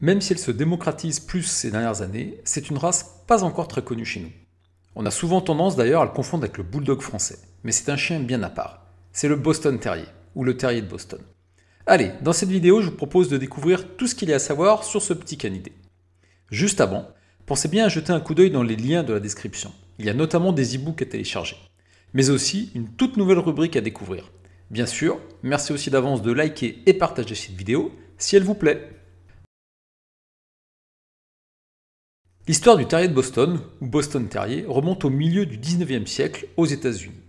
Même si elle se démocratise plus ces dernières années, c'est une race pas encore très connue chez nous. On a souvent tendance d'ailleurs à le confondre avec le bulldog français, mais c'est un chien bien à part. C'est le Boston Terrier, ou le Terrier de Boston. Allez, dans cette vidéo, je vous propose de découvrir tout ce qu'il y a à savoir sur ce petit canidé. Juste avant, pensez bien à jeter un coup d'œil dans les liens de la description. Il y a notamment des e-books à télécharger, mais aussi une toute nouvelle rubrique à découvrir. Bien sûr, merci aussi d'avance de liker et partager cette vidéo si elle vous plaît. L'histoire du terrier de Boston, ou Boston Terrier, remonte au milieu du 19e siècle aux États-Unis.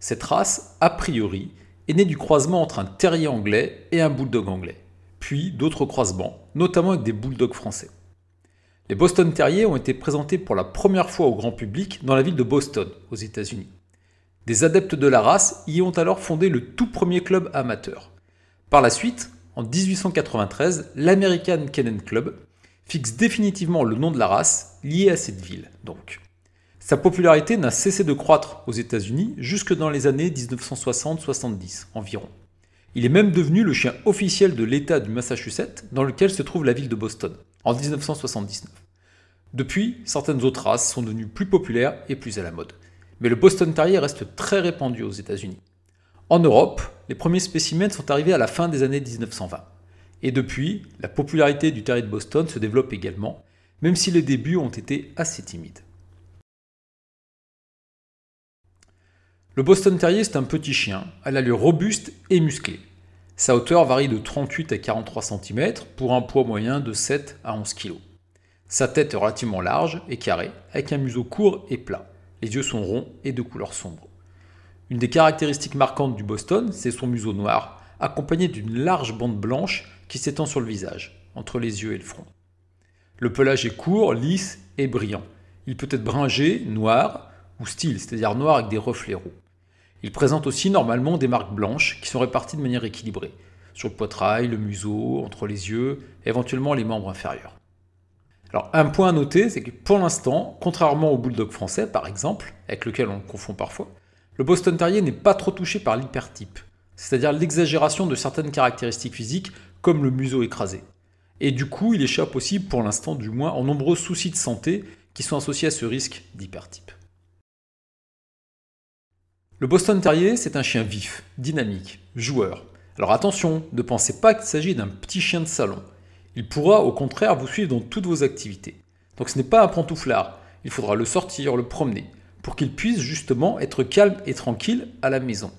Cette race, a priori, est née du croisement entre un terrier anglais et un bulldog anglais, puis d'autres croisements, notamment avec des bulldogs français. Les Boston Terriers ont été présentés pour la première fois au grand public dans la ville de Boston, aux États-Unis. Des adeptes de la race y ont alors fondé le tout premier club amateur. Par la suite, en 1893, l'American Kennel Club fixe définitivement le nom de la race liée à cette ville, donc. Sa popularité n'a cessé de croître aux États-Unis jusque dans les années 1960-70 environ. Il est même devenu le chien officiel de l'État du Massachusetts dans lequel se trouve la ville de Boston, en 1979. Depuis, certaines autres races sont devenues plus populaires et plus à la mode. Mais le Boston Terrier reste très répandu aux États-Unis. En Europe, les premiers spécimens sont arrivés à la fin des années 1920. Et depuis, la popularité du terrier de Boston se développe également, même si les débuts ont été assez timides. Le Boston Terrier, est un petit chien, à l'allure robuste et musclée. Sa hauteur varie de 38 à 43 cm pour un poids moyen de 7 à 11 kg. Sa tête est relativement large et carrée, avec un museau court et plat. Les yeux sont ronds et de couleur sombre. Une des caractéristiques marquantes du Boston, c'est son museau noir, accompagné d'une large bande blanche qui s'étend sur le visage, entre les yeux et le front. Le pelage est court, lisse et brillant. Il peut être bringé, noir ou style, c'est-à-dire noir avec des reflets roux. Il présente aussi normalement des marques blanches qui sont réparties de manière équilibrée, sur le poitrail, le museau, entre les yeux, éventuellement les membres inférieurs. Alors un point à noter, c'est que pour l'instant, contrairement au bulldog français par exemple, avec lequel on le confond parfois, le Boston Terrier n'est pas trop touché par l'hypertype, c'est-à-dire l'exagération de certaines caractéristiques physiques comme le museau écrasé. Et du coup, il échappe aussi, pour l'instant du moins, aux nombreux soucis de santé qui sont associés à ce risque d'hypertype. Le Boston Terrier, c'est un chien vif, dynamique, joueur. Alors attention, ne pensez pas qu'il s'agit d'un petit chien de salon. Il pourra au contraire vous suivre dans toutes vos activités. Donc ce n'est pas un pantouflard, il faudra le sortir, le promener, pour qu'il puisse justement être calme et tranquille à la maison.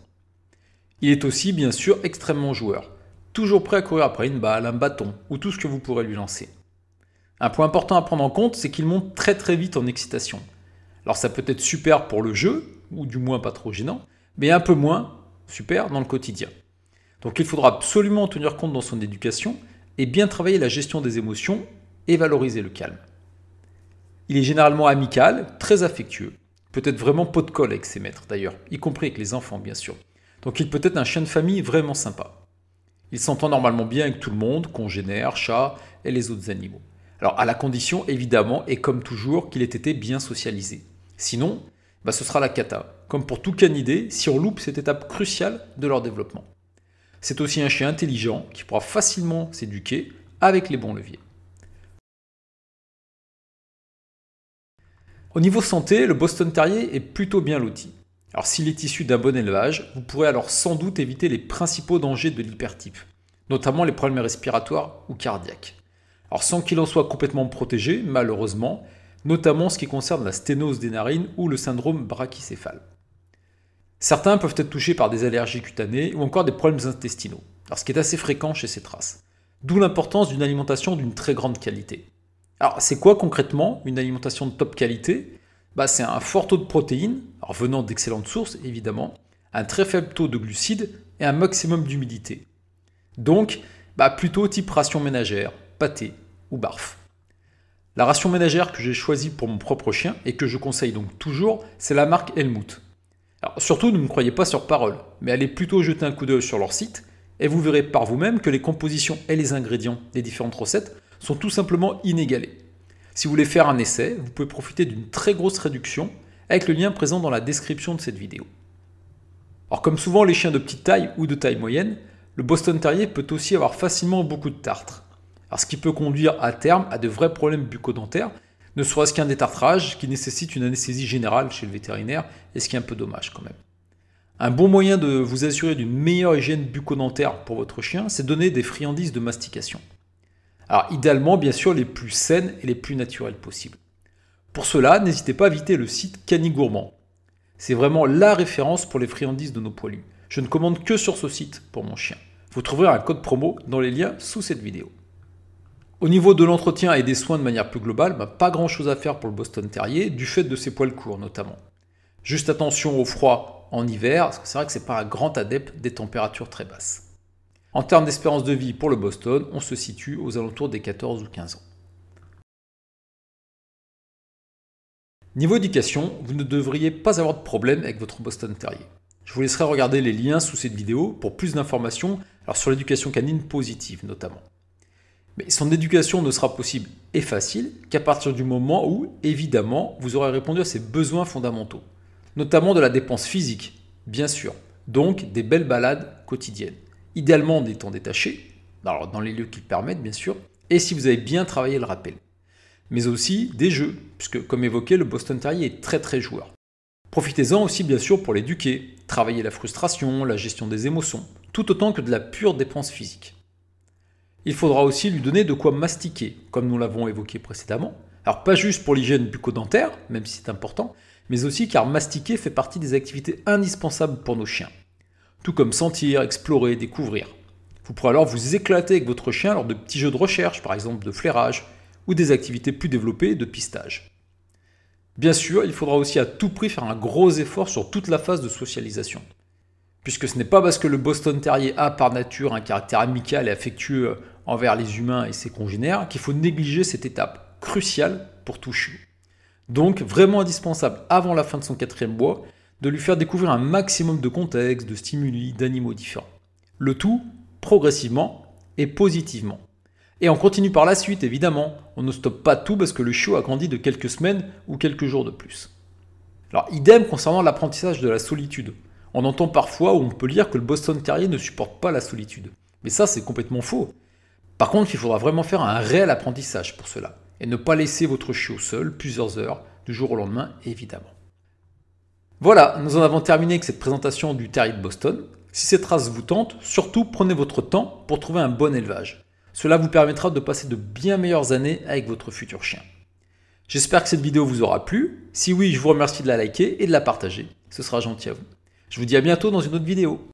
Il est aussi bien sûr extrêmement joueur toujours prêt à courir après une balle, un bâton ou tout ce que vous pourrez lui lancer. Un point important à prendre en compte, c'est qu'il monte très très vite en excitation. Alors ça peut être super pour le jeu, ou du moins pas trop gênant, mais un peu moins super dans le quotidien. Donc il faudra absolument tenir compte dans son éducation et bien travailler la gestion des émotions et valoriser le calme. Il est généralement amical, très affectueux, peut-être vraiment pot de colle avec ses maîtres d'ailleurs, y compris avec les enfants bien sûr. Donc il peut être un chien de famille vraiment sympa. Il s'entend normalement bien avec tout le monde, congénères, chats et les autres animaux. Alors à la condition évidemment et comme toujours qu'il ait été bien socialisé. Sinon, bah, ce sera la cata. Comme pour tout canidé, si on loupe cette étape cruciale de leur développement. C'est aussi un chien intelligent qui pourra facilement s'éduquer avec les bons leviers. Au niveau santé, le Boston Terrier est plutôt bien loti. Alors s'il est issu d'un bon élevage, vous pourrez alors sans doute éviter les principaux dangers de l'hypertype, notamment les problèmes respiratoires ou cardiaques. Alors sans qu'il en soit complètement protégé, malheureusement, notamment ce qui concerne la sténose des narines ou le syndrome brachycéphale. Certains peuvent être touchés par des allergies cutanées ou encore des problèmes intestinaux, alors ce qui est assez fréquent chez ces traces. D'où l'importance d'une alimentation d'une très grande qualité. Alors c'est quoi concrètement une alimentation de top qualité bah, c'est un fort taux de protéines, revenant venant d'excellentes sources évidemment, un très faible taux de glucides et un maximum d'humidité. Donc, bah, plutôt type ration ménagère, pâté ou barf. La ration ménagère que j'ai choisie pour mon propre chien et que je conseille donc toujours, c'est la marque Helmut. Alors, surtout, ne me croyez pas sur parole, mais allez plutôt jeter un coup d'œil sur leur site et vous verrez par vous-même que les compositions et les ingrédients des différentes recettes sont tout simplement inégalés. Si vous voulez faire un essai, vous pouvez profiter d'une très grosse réduction avec le lien présent dans la description de cette vidéo. Or comme souvent les chiens de petite taille ou de taille moyenne, le Boston Terrier peut aussi avoir facilement beaucoup de tartre. Alors ce qui peut conduire à terme à de vrais problèmes bucco-dentaires, ne serait-ce qu'un détartrage qui nécessite une anesthésie générale chez le vétérinaire, et ce qui est un peu dommage quand même. Un bon moyen de vous assurer d'une meilleure hygiène bucco-dentaire pour votre chien, c'est donner des friandises de mastication. Alors idéalement, bien sûr, les plus saines et les plus naturelles possibles. Pour cela, n'hésitez pas à visiter le site Canigourmand. C'est vraiment la référence pour les friandises de nos poilus. Je ne commande que sur ce site pour mon chien. Vous trouverez un code promo dans les liens sous cette vidéo. Au niveau de l'entretien et des soins de manière plus globale, bah, pas grand chose à faire pour le Boston Terrier, du fait de ses poils courts notamment. Juste attention au froid en hiver, parce que c'est vrai que c'est pas un grand adepte des températures très basses. En termes d'espérance de vie pour le Boston, on se situe aux alentours des 14 ou 15 ans. Niveau éducation, vous ne devriez pas avoir de problème avec votre Boston Terrier. Je vous laisserai regarder les liens sous cette vidéo pour plus d'informations sur l'éducation canine positive notamment. Mais son éducation ne sera possible et facile qu'à partir du moment où, évidemment, vous aurez répondu à ses besoins fondamentaux, notamment de la dépense physique, bien sûr, donc des belles balades quotidiennes idéalement des temps détachés, alors dans les lieux qui le permettent bien sûr, et si vous avez bien travaillé le rappel. Mais aussi des jeux, puisque comme évoqué, le Boston Terrier est très très joueur. Profitez-en aussi bien sûr pour l'éduquer, travailler la frustration, la gestion des émotions, tout autant que de la pure dépense physique. Il faudra aussi lui donner de quoi mastiquer, comme nous l'avons évoqué précédemment. Alors pas juste pour l'hygiène bucco-dentaire, même si c'est important, mais aussi car mastiquer fait partie des activités indispensables pour nos chiens tout comme sentir, explorer, découvrir. Vous pourrez alors vous éclater avec votre chien lors de petits jeux de recherche, par exemple de flairage, ou des activités plus développées de pistage. Bien sûr, il faudra aussi à tout prix faire un gros effort sur toute la phase de socialisation. Puisque ce n'est pas parce que le Boston Terrier a par nature un caractère amical et affectueux envers les humains et ses congénères qu'il faut négliger cette étape cruciale pour tout chien. Donc vraiment indispensable avant la fin de son quatrième mois de lui faire découvrir un maximum de contextes, de stimuli, d'animaux différents. Le tout progressivement et positivement. Et on continue par la suite, évidemment. On ne stoppe pas tout parce que le chiot a grandi de quelques semaines ou quelques jours de plus. Alors, idem concernant l'apprentissage de la solitude. On entend parfois ou on peut lire que le Boston Terrier ne supporte pas la solitude. Mais ça, c'est complètement faux. Par contre, il faudra vraiment faire un réel apprentissage pour cela. Et ne pas laisser votre chiot seul plusieurs heures, du jour au lendemain, évidemment. Voilà, nous en avons terminé avec cette présentation du terrier de Boston. Si cette race vous tente, surtout prenez votre temps pour trouver un bon élevage. Cela vous permettra de passer de bien meilleures années avec votre futur chien. J'espère que cette vidéo vous aura plu. Si oui, je vous remercie de la liker et de la partager. Ce sera gentil à vous. Je vous dis à bientôt dans une autre vidéo.